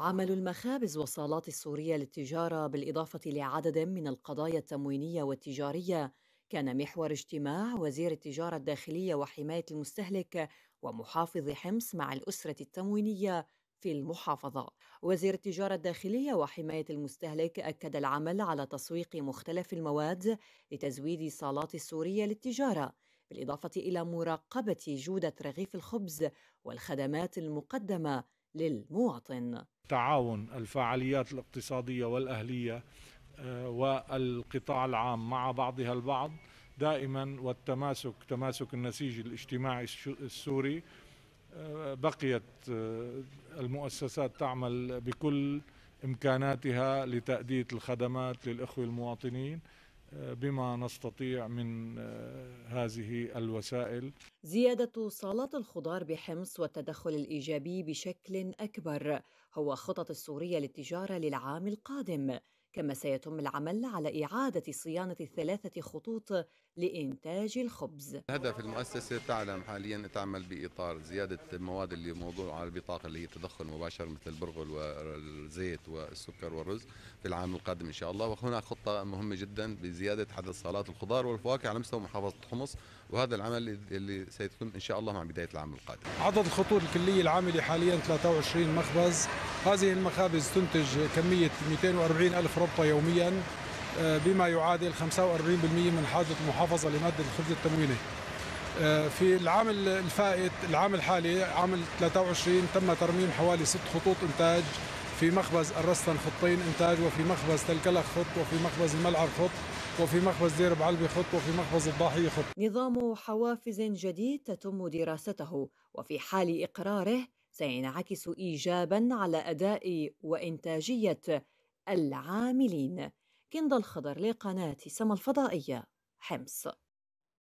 عمل المخابز والصالات السورية للتجارة بالإضافة لعدد من القضايا التموينية والتجارية كان محور اجتماع وزير التجارة الداخلية وحماية المستهلك ومحافظ حمص مع الأسرة التموينية في المحافظة. وزير التجارة الداخلية وحماية المستهلك أكد العمل على تسويق مختلف المواد لتزويد الصالات السورية للتجارة، بالإضافة إلى مراقبة جودة رغيف الخبز والخدمات المقدمة للمواطن. تعاون الفعاليات الاقتصادية والأهلية آه، والقطاع العام مع بعضها البعض دائما والتماسك تماسك النسيج الاجتماعي السوري آه، بقيت آه، المؤسسات تعمل بكل إمكاناتها لتأدية الخدمات للإخوة المواطنين بما نستطيع من آه، هذه الوسائل زيادة صالات الخضار بحمص والتدخل الإيجابي بشكل أكبر هو خطط السورية للتجارة للعام القادم كما سيتم العمل على إعادة صيانة الثلاثة خطوط لإنتاج الخبز هدف المؤسسة تعلم حاليا تعمل بإطار زيادة المواد اللي موضوع على البطاقة اللي هي تدخل مباشر مثل البرغل والزيت والسكر والرز في العام القادم إن شاء الله وهناك خطة مهمة جدا بزيادة عدد صالات الخضار والفواكه على مستوى محافظة حمص وهذا العمل اللي سيتم إن شاء الله مع بداية العام القادم عدد الخطوط الكلية العاملة حاليا 23 مخبز هذه المخابز تنتج كمية 240 ألف ربطة يوميا آه، بما يعادل 45% من حاجة المحافظة لمادة الخبز التموينة آه، في العام الفائت العام الحالي عام 23 تم ترميم حوالي ست خطوط إنتاج في مخبز الرستن خطين إنتاج وفي مخبز تلكلخ خط وفي مخبز الملعب خط وفي مخبز دير بعلبي خط وفي مخبز الضاحية خط نظام حوافز جديد تتم دراسته وفي حال إقراره سينعكس إيجابًا على أداء وإنتاجية العاملين. كندا الخضر لقناة سما الفضائية حمص